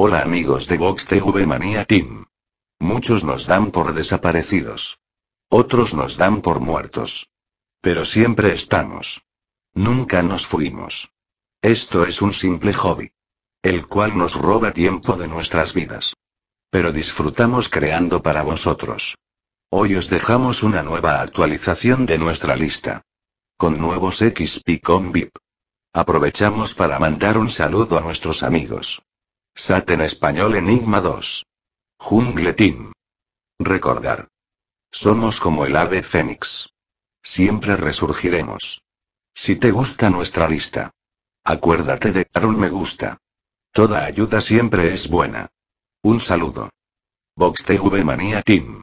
Hola amigos de VoxTV TV Team. Muchos nos dan por desaparecidos. Otros nos dan por muertos. Pero siempre estamos. Nunca nos fuimos. Esto es un simple hobby. El cual nos roba tiempo de nuestras vidas. Pero disfrutamos creando para vosotros. Hoy os dejamos una nueva actualización de nuestra lista. Con nuevos XP con VIP. Aprovechamos para mandar un saludo a nuestros amigos. SAT en español Enigma 2. Jungle Team. Recordar. Somos como el ave fénix. Siempre resurgiremos. Si te gusta nuestra lista. Acuérdate de dar un me gusta. Toda ayuda siempre es buena. Un saludo. Box TV Manía Team.